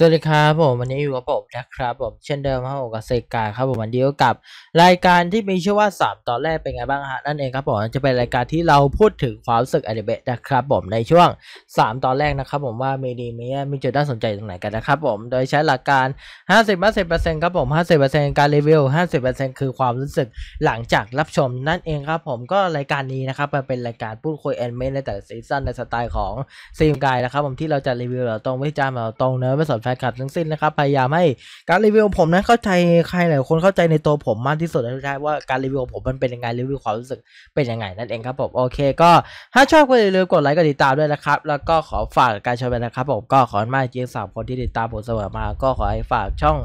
สวัสดีครับผม วันนี้อยู่กับผมนะครับ ผมเช่นเดิมครับผมกับเซกาครับผมวันเดียวกับ รายการที่มีชื่อว่า3ตอนแรกเป็นไงบ้างฮะ นั่นเองครับผมจะเป็นรายการที่เราพูดถึงความรู้สึกอนิเมะนะครับผมในช่วง 3 ตอนแรกนะครับผมว่ามีดีมีแย่มีจุดน่าสนใจตรงไหนกันนะครับผม โดยใช้หลักการ 50 50ครับผม50การรีวิว50 คือความรู้สึกหลังจากรับชมนั่นเองครับผมก็รายการนี้นะครับมันเป็นรายการพูดคุยแอนิเมะในแต่ละซีซั่นในสไตล์ของซีมกายนะครับผมที่เราจะรีวิวเราตรงวิจารณ์เราตรงเนื้อไม่สนฟนคลับทั้งสิ้นนะครับพยายามให้การรีวิวผมนั้นเข้าใจใครหลายคนเข้าใจในตัวผมมากที่สุดนะครับว่าการรีวิวผมมันเป็นยังไงรีวิวความรู้สึกเป็นยังไงนั่นเองครับผมโอเคก็ ถ้าชอบก็อย่าลืมกดไลค์กดติดตามด้วยนะครับแล้วก็ขอฝากการชมนะครับผมก็ขอมากจริงสามคนที่ติดตามผมเสมอมาก็ขอให้ฝากช่อง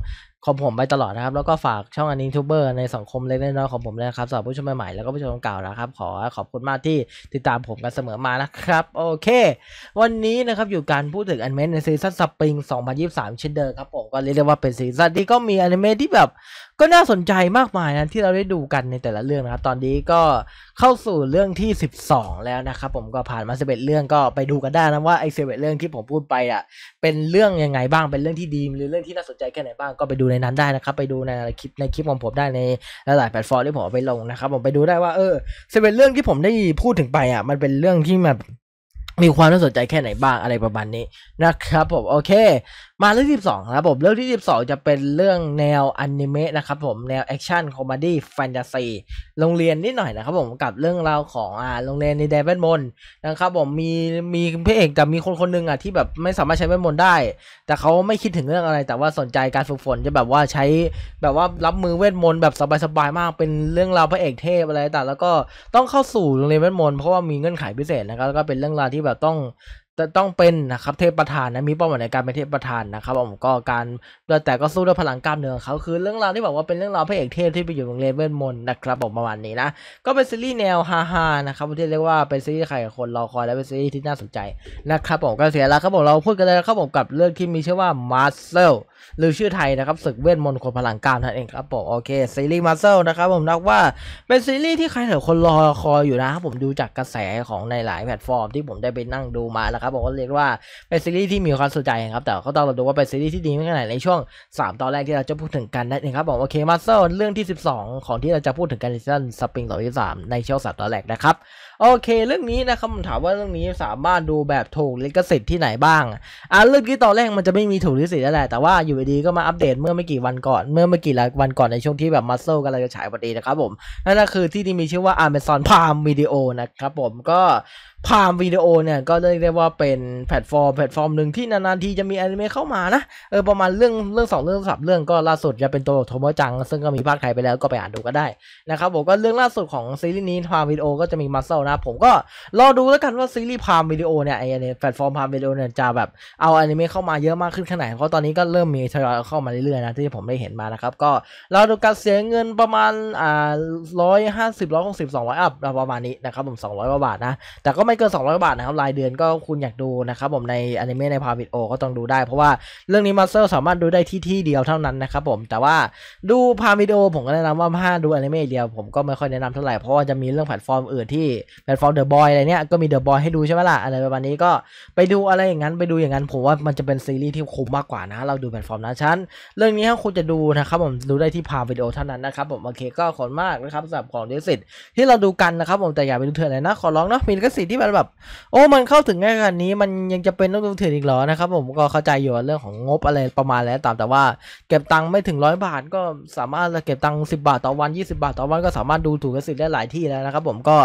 ของผมไปตลอดนะครับแล้วก็ฝากช่องอันนี้ทูเบอร์ในสังคมเล็กน้อยของผมเลยนะครับสำหรับผู้ชมใหม่ๆแล้วก็ผู้ชมเก่านะครับขอขอบคุณมากที่ติดตามผมกันเสมอมานะครับ โอเค วันนี้นะครับอยู่การพูดถึงอนิเมะในซีซั่นสปริง 2023 เช่นเดิมครับผมก็เรียกได้ว่าเป็นซีซั่นที่ก็มีอนิเมะที่แบบก็น่าสนใจมากมายนะที่เราได้ดูกันในแต่ละเรื่องนะครับตอนนี้ก็เข้าสู่เรื่องที่ 12 แล้วนะครับผมก็ผ่านมาิบเรื่องก็ไปดูกันได้นะว่าไอ้ิบเรื่องที่ผมพูดไปอ่ะเป็นเรื่องยังไงบ้างเป็นเรื่องที่ดีหรือเรื่องที่น่าสนใจแค่ไหนบ้างก็ไปดูในนั้นได้นะครับไปดูในคลิปในคลิปของผมได้ในหลายแพลตฟอร์มที่ผมไปลงนะครับผมไปดูได้ว่าเออ็ดเรื่องที่ผมได้พูดถึงไปอ่ะมันเป็นเรื่องที่แบบมีความน่าสนใจแค่ไหนบ้างอะไรประมาณนี้นะครับผมโอเค มาเรื่องที่องนะครับผม เรื่องที่ 12 จะเป็นเรื่องแนวอนิเมะนะครับผมแนวแอคชั่นคอมดี้แฟนตาซีโรงเรียนนิดหน่อยนะครับผมกับเรื่องราวของอ่าโรงเรียนในเดวเวทมนต์นะครับผม มีมีพระเอกแต่มีคนคนนึงอ่ะ ที่แบบไม่สามารถใช้เวทมนต์ได้ แต่เขาไม่คิดถึงเรื่องอะไร แต่ว่าสนใจการฝึกฝนจะแบบว่าใช้แบบว่ารับมือเวทมนต์แบบสบายๆมากเป็นเรื่องราวพระเอกเทพอะไรต่างแล้วก็ต้องเข้าสู่โรงเรียนเวทมนต์เพราะว่ามีเงื่อนไขพิเศษนะครับแล้วก็เป็นเรื่องราวที่แบบต้องจะต้องเป็นนะครับเทพประธานนะมีเป้าหมายในการเป็นเทพประธานนะครับผมก็การแต่ก็สู้ด้วยพลังกล้ามเนื้องเขาคือเรื่องราวที่บอกว่าเป็นเรื่องราวพระเอกเทพที่ไปอยู่โรงเรียนเวทมนต์นะครับผมประมาณนี้นะก็เป็นซีรีส์แนวฮาฮานะครับที่เรียกว่าเป็นซีรีส์ใครคนรอคอยและเป็นซีรีส์ที่น่าสนใจนะครับผมก็เสียแล้วครับผมเราพูดกันเลยครับผมกับเรื่องที่มีชื่อว่ามาสเซลหรือชื่อไทยนะครับศึกเวทมนต์คนพลังกล้ามนั่นเองครับผมโอเคซีรีส์มาสเซลนะครับผมนับว่าเป็นซีรีส์ที่ใครหลายคนรอคอยอยู่นะครับผมดูจากกระแสของในหลายแพลตฟอร์มที่ผมได้ไปนั่งดูมาแล้วครับผมก็เรียกว่าเป็นซีรีส์ที่มีความสนใจครับแต่ก็ต้องรดูว่าเป็นซีรีส์ที่ดีแค่ไหนในช่วง 3ตอนแรกที่เราจะพูดถึงกันนั่นเองครับผมโอเคมาสเตอร์เรื่องที่12ของที่เราจะพูดถึงกันในซีซั่นสปริงตออที่3ในช่วงสามตอนแรกนะครับโอเค เรื่องนี้นะครับถามว่าเรื่องนี้สามารถดูแบบถูกลิขสิทธิ์ที่ไหนบ้างอ่ะเรื่องที่ตอนแรกมันจะไม่มีถูกลิขสิทธิ์แล้วแหละแต่ว่าอยู่ดีก็มาอัปเดตเมื่อไม่กี่วันก่อน เมื่อไม่กี่วันก่อนในช่วงที่แบบมัสเซลกำลังจะฉายพอดีนะครับผมนั่นก็คือที่ที่มีชื่อว่า Amazon Prime Video นะครับผมก็พามวิดีโอเนี่ยก็เรียกได้ว่าเป็นแพลตฟอร์มแพลตฟอร์มหนึ่งที่นานๆทีจะมีอนิเมะเข้ามานะเออประมาณเรื่องเรื่องสองเรื่องสามเรื่องก็ล่าสุดจะเป็นตัวโทมจัง ซึ่งก็มีภาคไทยไปแล้วก็ไปอ่านดูก็ได้นะครับผมก็เรื่องล่าสุดของซีรีส์นี้พามวิดีโอก็จะมีมัสเซลนะผมก็รอดูแล้วกันว่าซีรีส์พามวิดีโอเนี่ยไอแพลตฟอร์มพามวิดีโอเนี่ยจะแบบเอาอนิเมะเข้ามาเยอะมากขึ้นขนาดเพราะตอนนี้ก็เริ่มมีทยอยเข้ามาเรื่อยๆนะที่ผมได้เห็นมานะครับก็รอดูการเสียเงินประมาณอ่าร้อยห้าสิบร้อยหกสิบสองร้อยอัพประมาณนี้นะครับผมสองร้อยกว่าบาทนะแต่ก็ไไม่เกิน200 บาทนะครับรายเดือนก็คุณอยากดูนะครับผมในอนิเมะในพาวิดโอก็ต้องดูได้ เพราะว่าเรื่องนี้มาสเตอร์สามารถดูได้ที่ที่เดียวเท่านั้นนะครับผมแต่ว่าดูพาวิดโอผมก็แนะนำว่าถ้าดูอนิเมะเดียวผมก็ไม่ค่อยแนะนำเท่าไหร่ เพราะว่าจะมีเรื่องแพลตฟอร์มอื่นที่แพลตฟอร์มเดอะบอยอะไรเนี้ยก็มีเดอะบอยให้ดูใช่ไหมล่ะอะไรประมาณนี้ก็ไปดูอะไรอย่างนั้นไปดูอย่างนั้นผมว่ามันจะเป็นซีรีส์ที่คุ้มมากกว่านะเราดูแพลตฟอร์มนะชั้น เรื่องนี้ถ้าคุณจะดูนะครับผมดูได้ที่พาวิดโอเท่านั้นนะครับผมโอเคก็ขอบมากนะครับสำหรับของดิสิตที่เราดูกันนะครับผมแต่อย่าไปดูเถื่อนเลยนะขอร้องเนาะมีก็สิทธิ์ที่มันแบบโอ้มันเข้าถึงง่ายขนาดนี้มันยังจะเป็นนักลงทุนอีกเหรอนะครับผมก็เข้าใจอยู่เรื่องของงบอะไรประมาณแล้วตามแต่ว่าเก็บตังค์ไม่ถึงร้อยบาทก็สามารถจะเก็บตังค์สิบาทต่อวันยี่สิบาทต่อวันก็สามารถดูถูกกสิทธิ์ได้หลายที่แล้วนะครับผมก็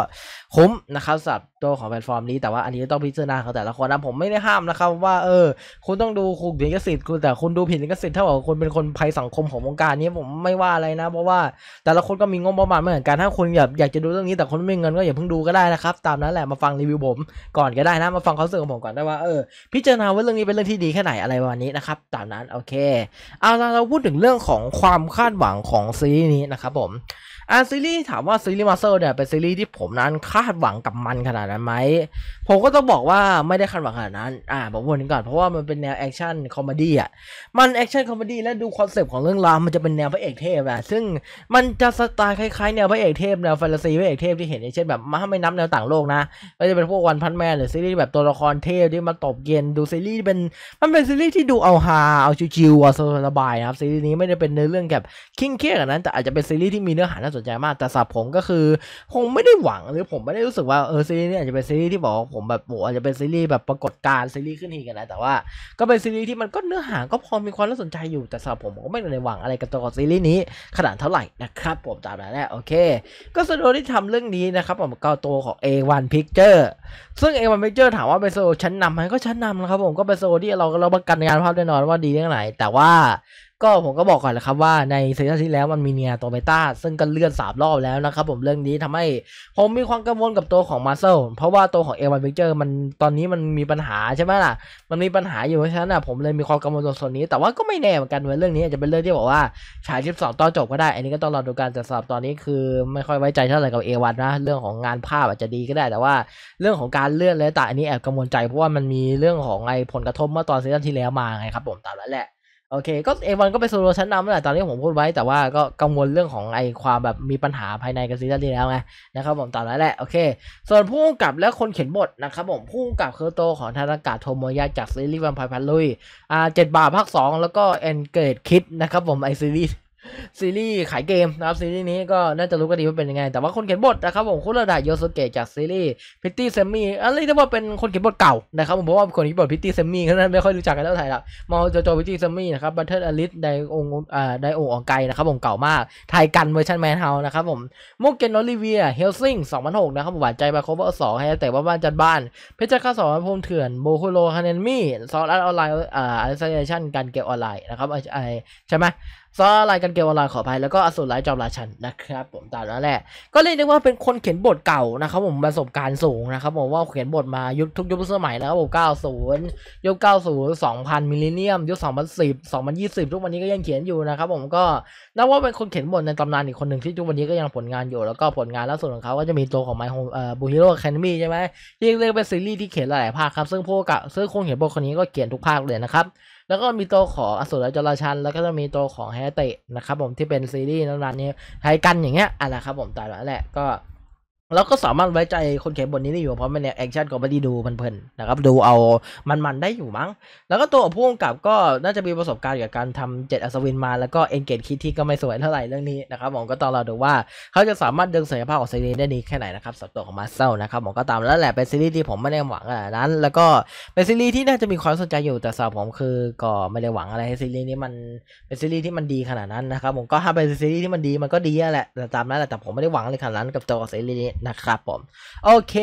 คุ้มนะครับสำหรับตัวของแพลตฟอร์มนี้ แต่ว่าอันนี้ต้องพิจารณาของแต่ละคนนะผมไม่ได้ห้ามนะครับว่าเออคุณต้องดูคุณผิดกิสิทธิ์คุณแต่คุณดูผิดกิสิทธิ์ถ้่าบอกคุณเป็นคนภัยสังคมของวงการนี้ผมไม่ว่าอะไรนะเพราะว่า แต่ละคนก็มีงบประมาณเหมือนกันถ้าคุณอยากอยากจะดูเรื่องนี้แต่คนไม่มีเงินก็อย่าเพิ่งดูก็ได้นะครับตามนั้นแหละมาฟังรีวิวผมก่อนก็ได้นะมาฟังเขาเสนอของผมก่อนได้ว่าเออพิจารณาว่าเรื่องนี้เป็นเรื่องที่ดีแค่ไหนอะไรประมาณนี้นะครับตามนั้นโอเคเอาเราพูดถึงเรื่องของความคาดหวังของซีรีส์นี้นะครับผมอาซีรีส์ถามว่า ซีรีส์มาเซอร์เนี่ยเป็นซีรีส์ที่ผมนั้นคาดหวังกับมันขนาดนั้นไหมผมก็ต้องบอกว่าไม่ได้คาดหวังขนาดนั้นอ่าบอกวนก่อนเพราะว่ามันเป็นแนว แอคชั่นคอมเมดี้อ่ะมันแอคชั่นคอมเมดี้และดูคอนเซปต์ของเรื่องราวมันจะเป็นแนวพระเอกเทพอะซึ่งมันจะสไตล์คล้ายๆแนวพระเอกเทพแนวแฟนตาซีพระเอกเทพที่เห็นอย่างเช่นแบบมาไม่นับแนวต่างโลกนะก็จะเป็นพวกวันพันแมนหรือซีรีส์แบบตัวละครเทพที่มาตบเย็นดูซีรีส์เป็นมันเป็นซีรีส์ที่ดูเอาฮาเอาชิวๆสบายนะครับซีรีส์นี้ไม่ได้เป็นเนื้อเรื่องแบบคิงเครียดนั้น แต่อาจจะเป็นซีรีส์ที่มีเนื้อหาน่าสสนใจมากแต่สับผมก็คือคงไม่ได้หวังหรือผมไม่ได้รู้สึกว่าเออซีรีส์นี้อาจจะเป็นซีรีส์ที่บอกผมแบบโอ้อาจจะเป็นซีรีส์แบบปรากฏการซีรีส์ขึ้นทีกันนะแต่ว่า ก็เป็นซีรีส์ที่มันก็เนื้อหาก็พอมีความน่าสนใจอยู่แต่สับผมก็ไม่ได้หวังอะไรกับตัวซีรีส์นี้ขนาดเท่าไหร่นะครับผมตามนั้นแหละโอเค ก็สโตที่ทำเรื่องนี้นะครับผมก็ตัวของ A1 Picture ซึ่ง A1 Picture ถามว่าเป็นโซชั้นนำไหมก็ชั้นนำนะครับผมก็เป็นโซที่เราเราประกันงานภาพแน่นอนว่าดีเรื่องไหนแต่ว่าก็ผมก็บอกก่อนละครับว่าในซีซั่นที่แล้วมันมีเนียตัวเบต้า ซึ่งก็เลื่อนสามรอบแล้วนะครับผมเรื่องนี้ทำให้ผมมีความกังวลกับตัวของมาเซล เพราะว่าตัวของเอวานเบเจอร์มันตอนนี้มันมีปัญหาใช่ไหมล่ะ มันมีปัญหาอยู่เพราะฉะนั้นผมเลยมีความกังวลตรงส่วนนี้แต่ว่าก็ไม่แน่เหมือนกันเรื่องนี้อาจจะเป็นเรื่องที่บอกว่าฉายสองตอนจบก็ได้อันนี้ก็ต้องรอดูกันแต่สำหรับตอนนี้คือ ไม่ค่อยไว้ใจเท่าไหร่กับเอวานนะเรื่องของงานภาพอาจจะดีก็ได้ แต่ว่าเรื่องของการเลื่อนและแต่อันนี้แอบกังวลใจเพราะว่ามันมีเรื่องของไอ้ผลกระทบเมื่อตอนซีซั่นที่แล้วมาไงครับผมตามนั้นแหละโอเคก็เอวันก็เป็นโซโลชั้นนำ่แหละตอนนี้ผมพูดไว้แต่ว่าก็กังวลเรื่องของไอความแบบมีปัญหาภายในกับซีซั่นที่แล้วไงนะครับผม ตอนน้วแหละโอเค ส่วนผู้กำกับและคนเขียนบทนะครับผม ผู้กำกับคือโตของทานากาโทโมยะจากซีรีส์วันพายพันลุยอ่าเจ็ดบาทภาคสองแล้วก็เอ็นเกรดคิดนะครับผม ไอซีรีส์ซีรีส์ขายเกมนะครับซีรีส์นี้ก็น่าจะรู้กันดีว่าเป็นยังไงแต่ว่าคนเขียนบทนะครับผมคุณระดาโยสุเกะจากซีรีส์พิตตี้เซมมี่อันนี้ถ้าว่าเป็นคนเขียนบทเก่านะครับผมบอกว่าคนเขียนบทพิตตี้เซมมี่เขาไม่ค่อยรู้จักกันแล้วไทยละมอมาโจโจพิตตี้เซมมี่นะครับบัตเทิลอลิสไดองอ่าไดองอองไกนะครับผมเก่ามากไทยกันเวอร์ชันแมนเฮานะครับผมมุกเกนอลิเวียเฮลซิง2006นะครับหวานใจบาโคเวอร์สองแต่ว่าบ้านจัดบ้านเพชรข้าสองพรมเถื่อนโบคุโรฮานเนมี่ซอสออนไลน์อ่าแอสเซชันการเก็บออนไลน์นะครับไอใช่ไหมซาลายกันเกลวลาขออภัยแล้วก็อสูรลายจอมราชันนะครับผมตามนั้นแหละ ก็เรียกได้ว่าเป็นคนเขียนบทเก่านะครับ ผมประสบการณ์สูงนะครับ ผมว่าเขียนบทมายุคทุกยุคสมัยแล้วผม90ยุค90 2000 มิลเลนเนียม ยุค2010 2020 ทุกวันนี้ก็ยังเขียนอยู่นะครับ ผมก็นับว่าเป็นคนเขียนบทในตำนานอีกคนหนึ่งที่ทุกวันนี้ก็ยังผลงานอยู่ แล้วก็ผลงานล่าสุดของเขาก็จะมีตัวของไมโฮเอ่อบูฮิโร่แคนมี่ใช่ไหมที่เรียกเป็นซีรีส์ที่เขียนหลายภาคครับซึ่งพวกกับซึ่งคนเขียนบทคนนี้ก็เขียนทุกภาคเลยนะครับแล้วก็มีตัวของอสูรจราชัน แล้วก็จะมีตัวของแฮเตะนะครับผม ที่เป็นซีรีส์นั้นๆนี้ไทกันอย่างเงี้ยอ่ะนะครับผมตายแล้วแหละก็เราก็สามารถไว้ใจคนเขียนบทนี้ได้อยู่เพราะมันเนี่ยแอคชั่นก็ไม่ได้ดูมันเพลินนะครับดูเอามันๆ ได้อยู่มั้งแล้วก็ตัวผู้กำกับก็น่าจะมีประสบการณ์กับการทำเจ็ดอัศวินมา แล้วก็เอ็นเกตคิดที่ก็ไม่สวยเท่าไหร่เรื่องนี้นะครับผมก็ต้องรอดูว่า เขาจะสามารถดึงศักยภาพของซีรีส์ได้ดีแค่ไหนนะครับสำหรับตัวของมาเซลนะครับผมก็ตามแล้วแหละเป็นซีรีส์ที่ผมไม่ได้หวังอะไรนั้น แล้วก็เป็นซีรีส์ที่น่าจะมีความสนใจอยู่แต่สำหรับผมคือก็ไม่ได้หวังอะไรให้ซีรีส์นี้มันเป็นซีรีส์ที่มันดีขนาดนั้นนะครับผมก็ถ้าเป็นซีรีส์ที่มันดีมันก็ดีแหละแต่ตามนั้นแหละแต่ผมไม่ได้หวังเลยขนาดนั้นกับตัวของซีรีส์นี้นะครับ ผมโอเค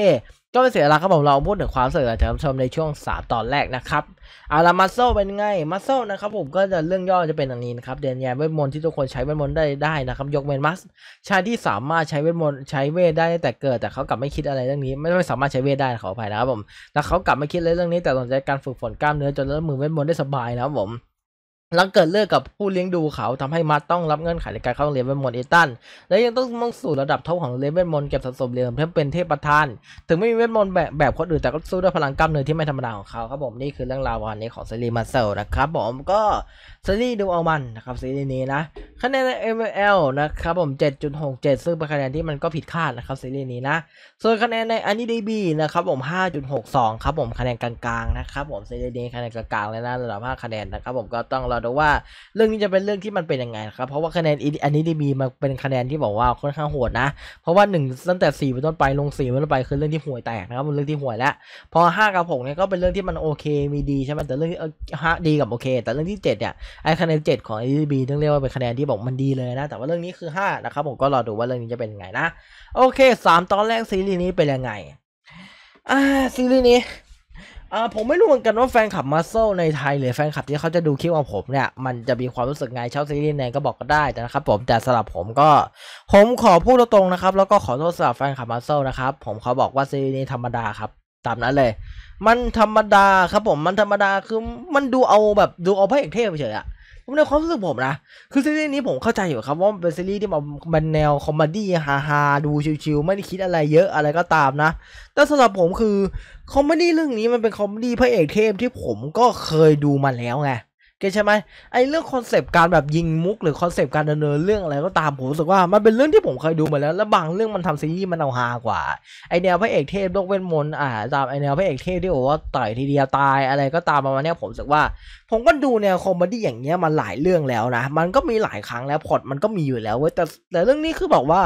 ก็เป็นเสียงวลาครับผมเราพูดถึงความสำเร็จท่านชมในช่วง 3 ตอนแรกนะครับอาร์มัสโซเป็นไงมัสโซนะครับผมก็จะเรื่องย่อจะเป็นอย่างนี้นะครับเดนแยเวทมนต์ที่ทุกคนใช้เวทมนต์ได้ได้นะครับยกเว้นมัสชายที่สามารถใช้เวทมนต์ใช้เวทได้แต่เกิดแต่เขากลับไม่คิดอะไรเรื่องนี้ ไม่ไม่สามารถใช้เวทได้ขออภัยนะครับผมแล้วเขากลับไม่คิดเลยเรื่องนี้แต่สนใจการฝึกฝนกล้ามเนื้อจนเริ่มมือเวทมนต์ได้สบายนะครับผมหลังเกิดเลิกกับผู้เลี้ยงดูเขาทำให้มาต้องรับเงื่อนไขในการเข้าเรียนเวทมนต์เอตัน และยังต้องมุ่งสู่ระดับเท่าของเรียนเวทมนต์เก็บสะสมเรียนเพื่อเป็นเทพประธาน ถึงไม่มีเวทมนต์แบบแบบคนอื่น แต่ก็สู้ด้วยพลังกล้ามเนื้อที่ไม่ธรรมดาของเขาครับผมนี่คือเรื่องราววันนี้ของซีรีส์มาเซลนะครับผมก็ซีรีส์ดูเอามันนะครับซีรีส์นี้นะคะแนนเเออลนะครับผม7.67ซึ่งเป็นคะแนนที่มันก็ผิดคาดนะครับซีรีส์นี้นะส่วนคะแนนในอันนี้ดีบีนะครับผม5.62ครับผมคะแนนกลางๆนะครับผมซีรีส์นี้คะแนนกลางๆเลยนะระดับ5คะแนนนะครับผมก็ต้องรอดูว่าเรื่องนี้จะเป็นเรื่องที่มันเป็นยังไงครับเพราะว่าคะแนนอันนี้ดีมีมาเป็นคะแนนที่บอกว่าค่อนข้างโหดนะ เพราะว่า 1ตั้งแต่4ี่เป็นต้นไปลง4ี่เป็นต้นไปคือเรื่องที่ห่วยแตกนะครับเป็นเรื่องที่ห่วยแล้วพอห้ากับกเนี่ยก็เป็นเรื่องที่มันโอเคมีดีใช่ไหมแต่เรื่องที่ห้าดีกับโอเคแต่เรื่องที่เจ็ดเนี่ยไอ้คะแนนเจ็ดของดีบีต้องเรียกว่าเป็นคะแนนที่บอกมันดีเลยนะแต่ว่าเรื่องนี้คือห้านะครับ ผมก็รอดูว่าเรื่องนี้จะเป็นยังไงนะโอเคสามตอนแรกซีรีส์นี้เป็นยังไง อ่าซีรีส์นี้อ่าผมไม่รู้เหมือนกันว่าแฟนคลับมัสเซลในไทยหรือแฟนคลับที่เขาจะดูคลิปของผมเนี่ยมันจะมีความรู้สึกไงเช่าซีรีส์ไหนก็บอกก็ได้นะครับผมแต่สำหรับผมก็ ผมขอพูดตรงๆนะครับแล้วก็ขอโทษสำหรับแฟนคลับมัสเซลนะครับผมเขาบอกว่าซีรีส์นี้ธรรมดาครับ ตามนั้นเลยมันธรรมดาครับผมมันธรรมดาคือมันดูเอาแบบดูเอาพระเอกเทพเฉยอะในความรู้สึกผมนะ คือซีรีส์นี้ผมเข้าใจอยู่ครับว่าเป็นซีรีส์ที่มันแนวคอมดี้ฮาฮาดูชิวๆไม่ได้คิดอะไรเยอะอะไรก็ตามนะ แต่สำหรับผมคือ คอมดี้เรื่องนี้มันเป็นคอมดี้พระเอกเทพที่ผมก็เคยดูมาแล้วไงใช่ไหมไอเรื่องคอนเซปต์การแบบยิงมุกหรือคอนเซปต์การดำเนินเรื่องอะไรก็ตามผมรู้สึกว่ามันเป็นเรื่องที่ผมเคยดูมาแล้วแล้วบางเรื่องมันทำซีรีส์มันเอาฮากว่าไอแนวพระเอกเทพโลกเวทมนต์อ่าตามไอแนวพระเอกเทพที่บอกว่าต่อยทีเดียวตายอะไรก็ตามประมาณนี้ผมรู้สึกว่าผมก็ดูแนวคอมเมดี้อย่างเงี้ยมาหลายเรื่องแล้วนะมันก็มีหลายครั้งแล้วพอดมันก็มีอยู่แล้วเว้ยแต่แต่เรื่องนี้คือบอกว่า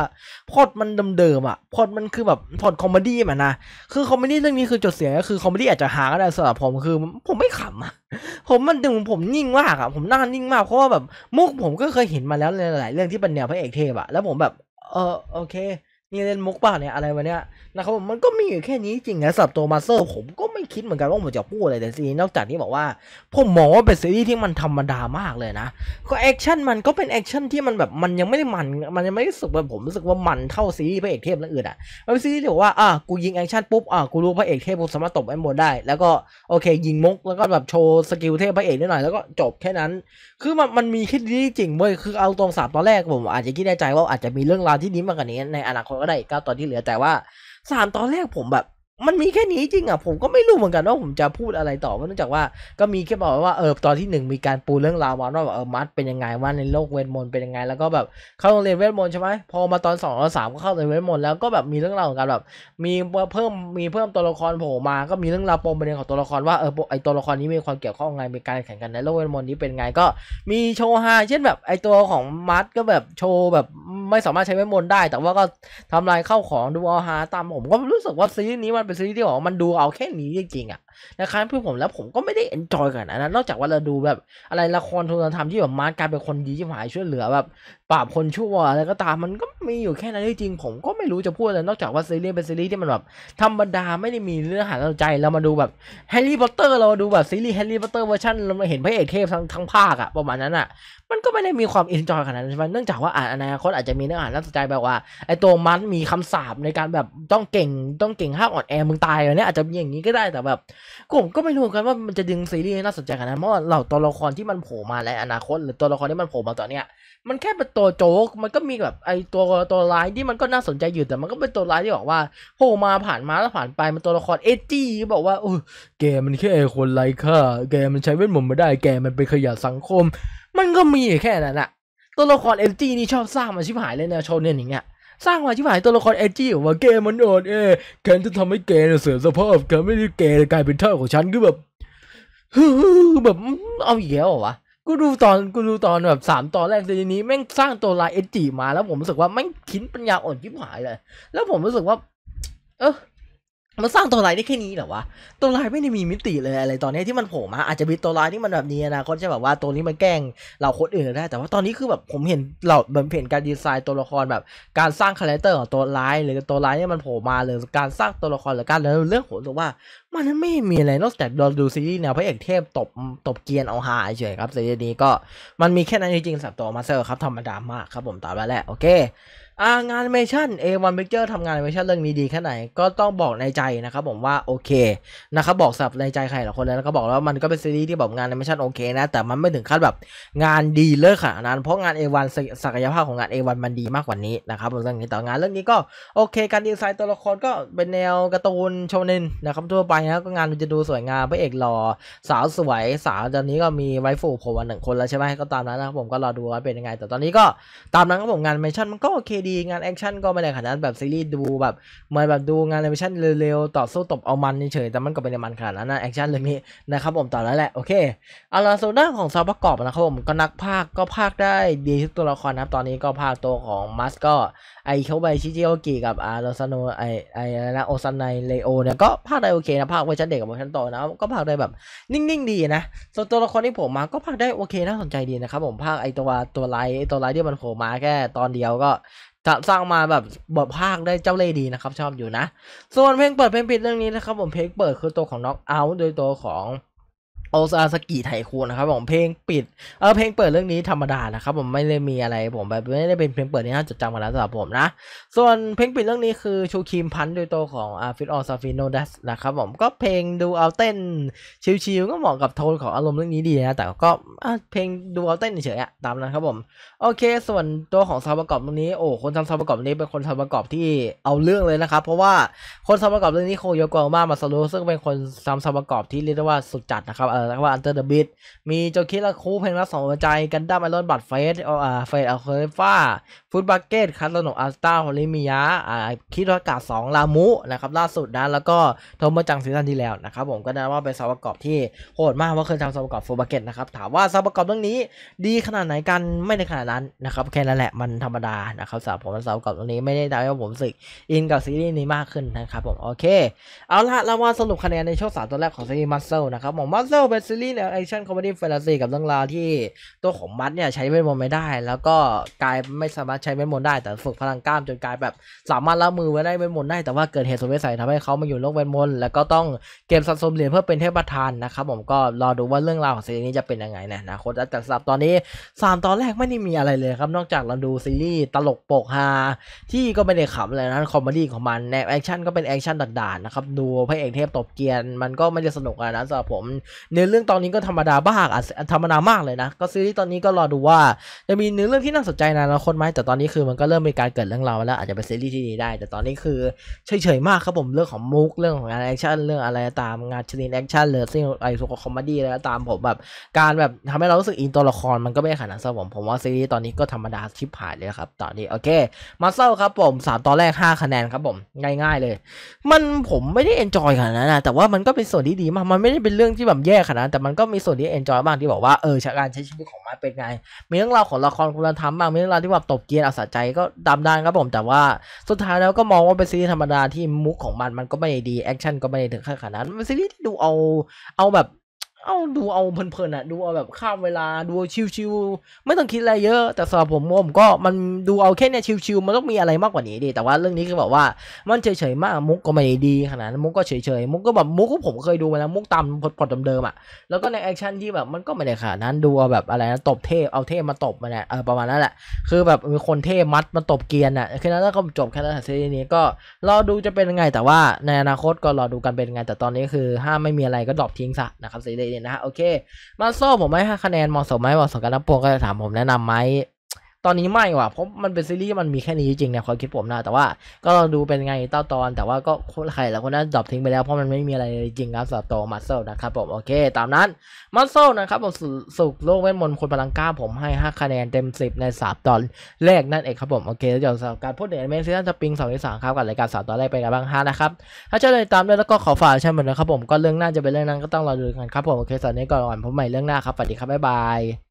พอดมันเดิมๆอ่ะพอดมันคือแบบพอดคอมเมดี้มันนะคือคอมเมดี้เรื่องนี้คือจุดเสียก็คือคอมเมดี้อาจจะฮาก็ได้สำหรับผมคือผมไม่ขำอ่ะผมมันดึงผมนิ่งมากอะผมนน่านิ่งมากเพราะว่าแบบ มุกผมก็เคยเห็นมาแล้วในหลายเรื่องที่เป็นแนวพระเอกเทพอะแล้วผมแบบ เออโอเค นี่เล่นมุกป่ะเนี่ยอะไรวะเนี่ยนะครับผมมันก็มีอยู่แค่นี้จริงนะสับตัวมาเซอร์ผมก็ไม่คิดเหมือนกันว่าผมจะพูดอะไรแต่ซีนนอกจากนี้บอกว่าผมมองว่าเป็นซีรีส์ที่มันธรรมดามากเลยนะ ก็แอคชั่นมันก็เป็นแอคชั่นที่มันแบบมันยังไม่ได้มันมันยังไม่รู้สึกว่าผมรู้สึกว่ามันเท่าซีรีส์พระเอกเทพอื่นอ่ะมัเป็นซีรีส์ที่บอกว่าอ่ะกูยิงแอคชั่นปุ๊บอ่ะกูรู้พระเอกเทพผมสามารถตบไอ้หมดได้แล้วก็โอเคยิงมุกแล้วก็แบบโชว์สกิลเทพพระเอกนิดหน่อยแล้วก็จบแค่นั้นคือมันมันมีแค่นี้จริงเว้ยคือเอาตรงสามตอนแรกผม อาจจะคิดในใจว่าอาจจะมีเรื่องราวที่ดีมากกว่านี้ในอนาคตก็ได้ก้าตอนที่เหลือแต่ว่าสามตอนแรกผมแบบมันมีแค่นี้จริงอ่ะผมก็ไม่รู้เหมือนกันว่าผมจะพูดอะไรต่อเพราะเนื่องจากว่าก็มีแค่บอกว่าเออตอนที่หนึ่งมีการปูเรื่องราวว่าแบบเออมัดเป็นยังไงว่าในโลกเวทมนต์เป็นยังไง แล้วก็แบบเข้าโรงเรียนเวทมนต์ใช่ไหมพอมาตอนสองตอนสามก็เข้าโรงเรียนเวทมนต์แล้วก็แบบมีเรื่องราวของการแบบมีเพิ่มมีเพิ่มตัวละครโผล่มาก็มีเรื่องราวปมประเด็นของตัวละคร ว่าเออไอตัวละครนี้มีความเกี่ยวข้องไงมีการแข่งกันในโลกเวทมนต์นี้เป็นไงก็ มีโชว์ฮาเช่นแบบไอตัวของมัดก็แบบโชว์แบบไม่สามารถใช้เวทมนต์ได้ แต่ว่าก็ทาลายเข้าของดูเอาฮาตามผม ก็รู้สึกว่าซีรีส์นี้มันเป็นซีรีส์ที่บอกมันดูเอาแค่นี้จริงๆอ่ะนะครับเพื่อผมแล้วผมก็ไม่ได้เอนจอยกันนั้น นอกจากว่าเราดูแบบอะไรละครทุนธรรมที่แบบมาร์กกลายเป็นคนดีที่หายช่วยเหลือแบบปราบคนชั่วอะไรก็ตามมันก็มีอยู่แค่นั้นจริง ผมก็ไม่รู้จะพูดอะไรนอกจากว่าซีรีส์เป็นซีรีส์ที่มันแบบธรรมดาไม่ได้มีเนื้อหาเรใจเรามาดูแบบแฮร์รี่พอตเตอร์เราดูแบบซีรีส์แฮร์รี่พอตเตอร์เวอร์ชันเราเห็นพระเอกเทพทั้งทั้งภาคอะประมาณนั้นอะมันก็ไม่ได้มีความเอนจอยขนาดนั้นใช่ไหมเนื่องจากว่าอ่านอนาคตอาจจะมีเนื้อหาน่าสนใจแบบว่าไอ้ตัวมันมีคำสาปในการแบบต้องเก่งต้องเก่งห้าอ่อนแอมึงตายอะไรเนี้ยอาจจะมีอย่างนี้ก็ได้แต่แบบผมก็ไม่รู้กันว่ามันจะดึงซีรีส์น่าสนใจขนาดนั้นเพราะเหล่าตัวละครที่มันโผล่มาในอนาคต หรือตัวละครที่มันโผล่มาตอนเนี้ย มันแค่เป็นตัวโจ๊กมันก็มีแบบไอตัวตัวร้ายที่มันก็น่าสนใจอยู่แต่มันก็เป็นตัวร้ายที่บอกว่าโผล่มาผ่านมาแล้วผ่านไปมันตัวละครเอจี้บอกว่าโอ้แกมันแค่คนไร้ค่าแกมันใช้เวทมนต์ไม่ได้ แกมันเป็นขยะสังคม มันก็มีแค่นั้นและตัวละครเอจี้นี่ชอบสร้างมาชิบหายเลยนะโชเนนอย่างเงี้ยสร้างมาชิบหายตัวละครเอจี้ออกมาเกมันอ่อนเอแกนจะทำให้เกเสื่อมสภาพแกไม่ได้เกยกลายเป็นเท่าของฉันคือแบบแบบเอาอีกแล้วหรอวะกูดูตอนกูดูตอนแบบสามตอนแรกซีรีส์นี้แม่งสร้างตัวลายเอจี้มา แล้วผมรู้สึกว่าแม่งขินปัญญาอ่อนชิบหายเลยแล้วผมรู้สึกว่า เออมันสร้างตัวลายได้แค่นี้เหรอวะตัวลายไม่ได้มีมิติเลยอะไรตอนนี้ที่มันโผล่มาอาจจะมีตัวลายที่มันแบบนี้นะก็จะแบบว่าตัวนี้มันแกล้งเราคนอื่นได้แต่ว่าตอนนี้คือแบบผมเห็นเราแบบเห็นการดีไซน์ตัวละครแบบการสร้างคาแรคเตอร์ของตัวลายหรือตัวลายนี่มันโผล่มาเลยการสร้างตัวละครหรือการเรื่องผมรู้ว่ามันไม่มีอะไรนอกจากเราดูซีรีส์แนวพระเอกเทพตบตบเกียนเอาหาเฉยครับซีรีส์นี้ก็มันมีแค่นั้นจริงๆสำหรับตัวมาเซอร์ครับธรรมดามากครับผมตามแล้วแหละโอเคอางานแอนิเมชัน A1 Picture ทำงานแอนิเมชันเรื่องนี้ดีแค่ไหนก็ต้องบอกในใจนะครับผมว่า โอเคนะครับบอกสับในใจใครหลายคนแล้ว ก็บอกแล้วมันก็เป็นซีรีส์ที่บอกงานแอนิเมชันโอเค นะ แต่มันไม่ถึงขั้นแบบงานดีเลิศขนาดนั้น เพราะงาน A1 ศักยภาพของงาน A1 มันดีมากกว่านี้นะครับเรื่องนี้แต่งานเรื่องนี้ก็โอเค การดีไซน์ตัวละครก็เป็นแนวการ์ตูนโชเนนนะครับทั่วไปนะก็งานมันจะดูสวยงามพระเอกหล่อสาวสวยสาวตอนนี้ก็มีไวฟูโผมวมนหนึ่งคนแล้วใช่ไหมก็ตามนั้นนะครับผมก็รอดูว่าเป็นยังไงแต่ตอนนี้ก็ตามนั้นครับผมงานแอนิเมชันมันก็โอเคดีงานแอคชั่นก็ไม่ได้ขนาด แบบ ซีรีส์ดูแบบเหมือนแบบดูงานแอคชั่นเร็ว ๆ ต่อสู้ ตบ เอา มันเฉยแต่มันก็เป็นมันขนาดนั้นนะแอคชั่นเรื่องนี้นะ ครับ ผมต่อแล้วแหละ โอเคเอาล่ะโซด้านของซาวประกอบ นะ ครับ ผม ก็ นักภาคก็ภาคได้ดี ทุก ตัว ละครนะ ครับตอนนี้ก็ภาคตัวของมัสก็ไอเขาไปชิจิโอกิกับอาโรซานไอไอะไนะโอซันไนเลโอเนี่ยก็ภาคได้โอเคนะภาคเวอร์ชันเด็กกับเวอร์ชันโตนะก็ภาคได้แบบนิ่งๆดีนะส่วนตัวละครที่ผมมาก็ภาคได้โอเคน่าสนใจดีนะครับผมภาคไอตัวตัวไลไอตัวไลที่มันโผล่มาแค่ตอนเดียวก็สร้างมาแบบบทภาคได้เจ้าเล่ดี นะ ครับ ชอบอยู่นะ ส่วนเพลงเปิดเพลงปิดเรื่องนี้ นะ ครับ ผม เพลงเปิดคือตัวของน็อกเอาท์โดยตัวของโอซาสกิไถคูนะครับผมเพลงปิดเออเพลงเปิดเรื่องนี้ธรรมดานะครับผมไม่ได้มีอะไรผมแบบไม่ได้เป็นเพลงเปิดที่น่าจดจำมาแล้วสำหรับผมนะ ส่วนเพลงปิดเรื่องนี้คือชูคิมพันโดยตัวของอาฟิตออซาฟิโนดัสนะครับผมก็เพลงดูเอาเต้นชิลๆก็เหมาะกับโทนของอารมณ์เรื่องนี้ดีนะแต่ก็เพลงดูเอาเต้นเฉยๆตามนั้นครับผมโอเคส่วนตัวของซาวประกอบตรงนี้โอ้คนทำซาวประกอบนี้เป็นคนทวประกอบที่เอาเรื่องเลยนะครับเพราะว่าคนทวประกอบเรื่องนี้โคโยโกะมามาซารุซึ่งเป็นคนทำซาวประกอบที่เรียกได้ว่าสุดจัดนะครับออแล้วว่าอันเตอร์เดอะบิทมีโจคิละคูเพนรัสสองหัวใจกันดั้มไอรอนบัตเฟสอ่าเฟสอัลเคฟาฟุตบักเก็ตคัส์ลโนอัลตาโฮลิมิยะอ่า คิ่รกาสองลามุ นะครับ ล่าสุดนะแล้วก็โทมจังซีซั่นที่แล้วนะครับผมก็ได้ว่าเป็นซาวประกอบที่โหดมากว่าเคยทำซาวประกอบุตบักเก็ตนะครับถามว่าซาวประกอบเรื่องนี้ดีขนาดไหนกันไม่ได้ขนาดนั้นนะครับแค่นั้นแหละมันธรรมดานะครับสำหรับผมซาวประกอบเรื่องนี้ไม่ได้ทำให้ผมสึกอินกับซีรีส์นี้มากขึ้นนะครับผมโอเค เอาละเรามาสรุปคะแนนในช่วงสามตัวแรกของซีรีส์มัสเซลนะครับผมมัสเซลเป็นซีรีส์แนวแอคชั่นคอมเมดี้แฟนตาซีกับเรื่องราวที่ตัวของมัดเนี่ยใช้เวทมนต์ไม่ได้ แล้วก็กลายไม่สามารถใช้เวทมนต์ได้แต่ฝึกพลังกล้ามจนกลายแบบสามารถลับมือไว้ได้เวทมนต์ได้แต่ว่าเกิดเหตุสุดวิสัยทำให้เขามาอยู่โลกเวทมนต์แล้วก็ต้องเก็บสะสมเหรียญเพื่อเป็นเทพประธานนะครับผมก็รอดูว่าเรื่องราวของซีรีส์นี้จะเป็นยังไงนะนะคนแต่สำหรับตอนนี้ 3 ตอนแรกไม่ได้มีอะไรเลยครับนอกจากเราดูซีรีส์ตลกโปกฮาที่ก็ไม่ได้ขำเลยนะคอมเมดี้ของมันแนวแอคชั่นก็เป็นแอคชั่นด่านๆนะครับดูพระเอกเทพตบเกียน มันก็ไม่ได้สนุกนะสำหรับผมในเรื่องตอนนี้ก็ธรรมดาบ้างธรรมดามากเลยนะก็ซีรีส์ตอนนี้ก็รอดูว่า จะมีเนื้อเรื่องที่น่าสนใจในอนาคตไหมแต่ตอนนี้คือมันก็เริ่มมีการเกิดเรื่องราวแล้วอาจจะเป็นซีรีส์ที่ดีได้ แต่ตอนนี้คือเฉยๆมากครับผมเรื่องของมุกเรื่องของงานแอคชั่นเรื่องอะไรตามงานชนิดแอคชั่นเลยซึ่งไอสุขคอมดี้อะไรตามผมแบบการแบบทำให้เรารู้สึกอินตัวละครมันก็ไม่ขนาดสมผม ผมว่าซีรีส์ตอนนี้ก็ธรรมดาชิบหายเลยครับตอนนี้โอเคมาเซาครับ ผม 3ตอนแรก 5คะแนนครับผมง่ายๆเลย มันผมไม่ได้เอนจอยขนาดนั้นนะ แต่ว่ามันก็เป็นส่วนที่ดีมากมันไม่ได้เป็นเรื่องที่แบบแย่ขนาดนั้นแต่มันก็มีส่วนที่เอนจอยบ้างที่บอกว่า เออชะการใช้ชีวิตของมันเป็นไง มีเรื่องราวของละครคุณธรรมบ้าง มีเรื่องราวที่แบบตบเกียร์เอาสะใจก็ดำดานครับผมแต่ว่า สุดท้ายแล้วก็มองว่าเป็นซีรีส์ธรรมดาที่มุกของมัน มันก็ไม่ดีแอคชั่นก็ไม่ถึงขั้นขนาดนั้นเป็นซีรีส์ที่ดูเอา เอาแบบเอ้าดูเอาเพลินๆอ่ะดูเอาแบบข้ามเวลาดูชิวๆไม่ต้องคิดอะไรเยอะ แต่สำหรับผมผมก็มันดูเอาแค่เนี่ยชิวๆมันต้องมีอะไรมากกว่านี้ดิแต่ว่าเรื่องนี้คือแบบว่ามันเฉยๆมากมุกก็ไม่ดีขนาดนั้นมุกก็เฉยๆมุกก็แบบมุกก็ผมเคยดูมาแล้วมุกตามพอดเดิมๆอ่ะแล้วก็ในแอคชั่นที่แบบมันก็ไม่ได้ขนาดนั้นดูเอาแบบอะไรนะตบเทพเอาเทพมาตบมาเนี่ยเออประมาณนั้นแหละคือแบบมีคนเทพมัดมาตบเกียร์น่ะแค่นั้นแล้วก็จบแค่นั้นซีรีส์นี้ก็รอดูจะเป็นยังไง แต่ว่าในอนาคตก็รอดูกันเป็นยังไงแต่ตอนนี้คือห้ามไม่มีอะไรก็ดรอปทิ้งซะนะครับซีรีส์เนี่ยนะโอเค มาโซ่ผมให้คะแนนเหมาะสมไหมเหมาะสมกันนำพวงก็จะถาม ผม แนะนำไหมตอนนี้ไม่ว่ะเพราะมันเป็นซีรีส์มันมีแค่นี้จริงๆนะความคิดผมนะ แต่ว่า ก็ลองดูเป็นไงต้าตอน แต่ว่าก็ใครหลายคนนั้นดรอปทิ้งไปแล้วเพราะมันไม่มีอะไรจริงครับสำหรับตัวมัสเซลนะครับผม โอเคตามนั้นมัสเซลนะครับ ผมสุขโลกเวทมนต์คนพลังกล้าผมให้ 5 คะแนนเต็ม 10 ใน3ตอนแรกนั่นเองครับผมโอเคแล้วเดี๋ยวสำหรับการพูดถึงอิเมนซีซั่นะปิงสองในสามครับกับรายการสามตอนแรกไปกันบ้างฮะนะครับถ้าชอบเลยตามด้วยแล้วก็ขอฝากช่นเหมือนนะครับผมก็เรื่องหน้าจะเป็นเรื่องนั้นก็ต้องรอดูกันครับผมโอเคสำหรับนี้ก่อนผมใหม่เรื่องหน้าครับสวัสดีครับบ๊ายบาย